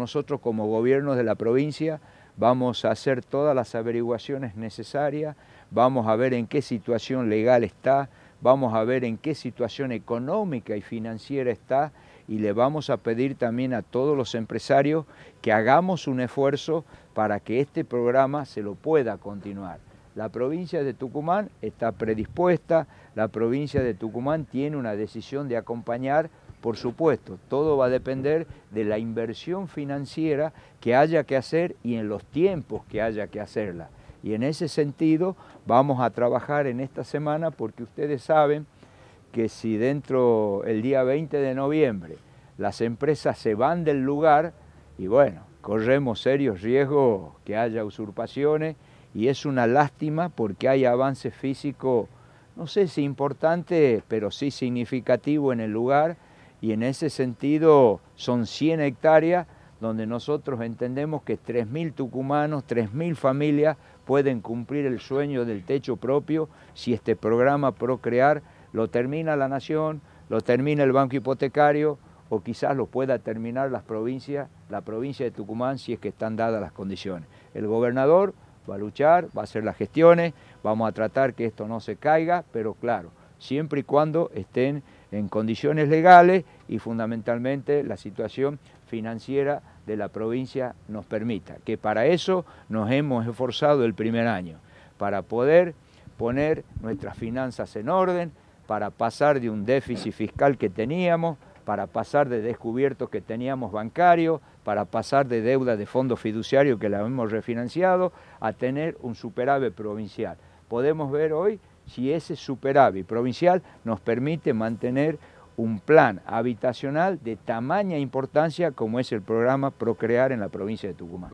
Nosotros como gobiernos de la provincia vamos a hacer todas las averiguaciones necesarias, vamos a ver en qué situación legal está, vamos a ver en qué situación económica y financiera está y le vamos a pedir también a todos los empresarios que hagamos un esfuerzo para que este programa se lo pueda continuar. La provincia de Tucumán está predispuesta, la provincia de Tucumán tiene una decisión de acompañar por supuesto, todo va a depender de la inversión financiera que haya que hacer y en los tiempos que haya que hacerla. Y en ese sentido vamos a trabajar en esta semana porque ustedes saben que si dentro el día 20 de noviembre las empresas se van del lugar, y bueno, corremos serios riesgos que haya usurpaciones y es una lástima porque hay avance físico, no sé si importante, pero sí significativo en el lugar y en ese sentido son 100 hectáreas donde nosotros entendemos que 3.000 tucumanos, 3.000 familias pueden cumplir el sueño del techo propio si este programa Procrear lo termina la Nación, lo termina el Banco Hipotecario o quizás lo pueda terminar las provincias, la provincia de Tucumán si es que están dadas las condiciones. El gobernador va a luchar, va a hacer las gestiones, vamos a tratar que esto no se caiga, pero claro, siempre y cuando estén en condiciones legales y fundamentalmente la situación financiera de la provincia nos permita, que para eso nos hemos esforzado el primer año, para poder poner nuestras finanzas en orden, para pasar de un déficit fiscal que teníamos, para pasar de descubiertos que teníamos bancarios, para pasar de deuda de fondos fiduciarios que la hemos refinanciado, a tener un superávit provincial. Podemos ver hoy si ese superávit provincial nos permite mantener un plan habitacional de tamaña importancia como es el programa Procrear en la provincia de Tucumán.